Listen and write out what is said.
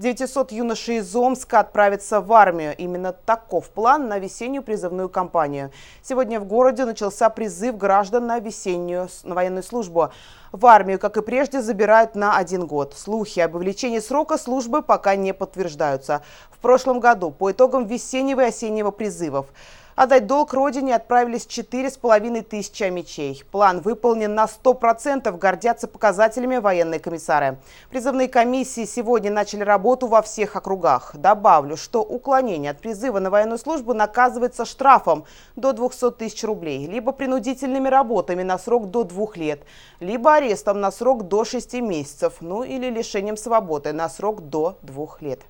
900 юношей из Омска отправятся в армию. Именно таков план на весеннюю призывную кампанию. Сегодня в городе начался призыв граждан на весеннюю на военную службу. В армию, как и прежде, забирают на один год. Слухи об увеличении срока службы пока не подтверждаются. В прошлом году по итогам весеннего и осеннего призывов Отдать долг родине отправились 4,5 тысячи мечей. План выполнен на 100%, гордятся показателями военные комиссары. Призывные комиссии сегодня начали работу во всех округах. Добавлю, что уклонение от призыва на военную службу наказывается штрафом до 200 тысяч рублей, либо принудительными работами на срок до двух лет, либо арестом на срок до 6 месяцев, ну или лишением свободы на срок до двух лет.